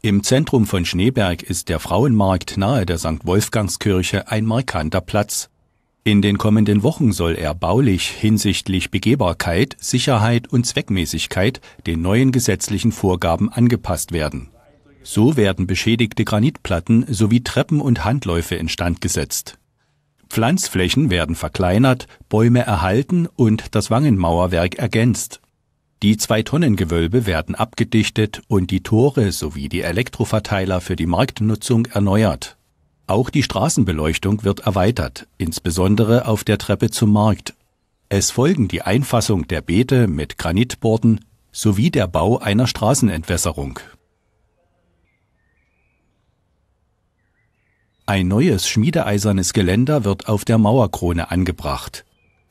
Im Zentrum von Schneeberg ist der Frauenmarkt nahe der St. Wolfgangskirche ein markanter Platz. In den kommenden Wochen soll er baulich hinsichtlich Begehbarkeit, Sicherheit und Zweckmäßigkeit den neuen gesetzlichen Vorgaben angepasst werden. So werden beschädigte Granitplatten sowie Treppen und Handläufe instand gesetzt. Pflanzflächen werden verkleinert, Bäume erhalten und das Wangenmauerwerk ergänzt die zwei Tonnengewölbe werden abgedichtet und die Tore sowie die Elektroverteiler für die Marktnutzung erneuert. Auch die Straßenbeleuchtung wird erweitert, insbesondere auf der Treppe zum Markt. Es folgen die Einfassung der Beete mit Granitborden sowie der Bau einer Straßenentwässerung. Ein neues schmiedeeisernes Geländer wird auf der Mauerkrone angebracht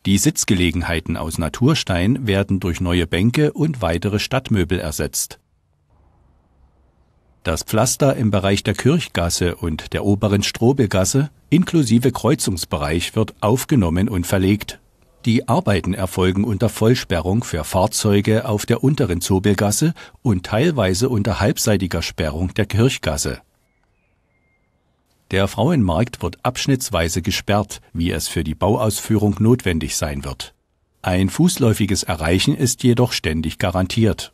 die Sitzgelegenheiten aus Naturstein werden durch neue Bänke und weitere Stadtmöbel ersetzt. Das Pflaster im Bereich der Kirchgasse und der oberen Strobelgasse inklusive Kreuzungsbereich wird aufgenommen und verlegt. Die Arbeiten erfolgen unter Vollsperrung für Fahrzeuge auf der unteren Zobelgasse und teilweise unter halbseitiger Sperrung der Kirchgasse der Frauenmarkt wird abschnittsweise gesperrt, wie es für die Bauausführung notwendig sein wird. Ein fußläufiges Erreichen ist jedoch ständig garantiert